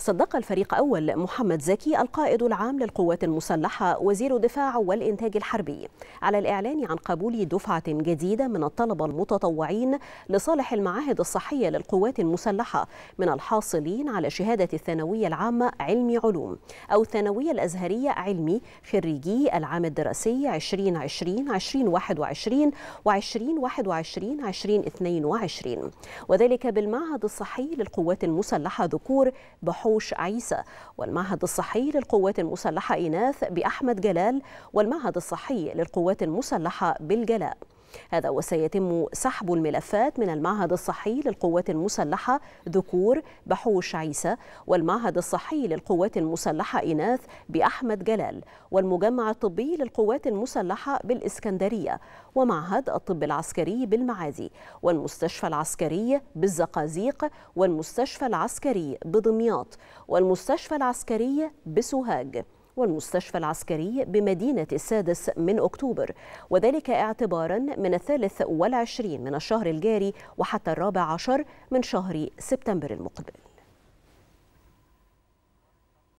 صدق الفريق أول محمد زكي القائد العام للقوات المسلحة وزير الدفاع والإنتاج الحربي على الإعلان عن قبول دفعة جديدة من الطلبة المتطوعين لصالح المعاهد الصحية للقوات المسلحة من الحاصلين على شهادة الثانوية العامة علمي علوم أو الثانوية الأزهرية علمي خريجي العام الدراسي 2020-2021 و2021-2022 وذلك بالمعهد الصحي للقوات المسلحة ذكور بحوث وحوش عيسى والمعهد الصحي للقوات المسلحة إناث بأحمد جلال والمعهد الصحي للقوات المسلحة بالجلاء هذا وسيتم سحب الملفات من المعهد الصحي للقوات المسلحة ذكور بحوش عيسى والمعهد الصحي للقوات المسلحة إناث بأحمد جلال والمجمع الطبي للقوات المسلحة بالإسكندرية ومعهد الطب العسكري بالمعادي والمستشفى العسكري بالزقازيق والمستشفى العسكري بدمياط والمستشفى العسكري بسوهاج والمستشفى العسكري بمدينة السادس من أكتوبر وذلك اعتبارا من الثالث والعشرين من الشهر الجاري وحتى الرابع عشر من شهر سبتمبر المقبل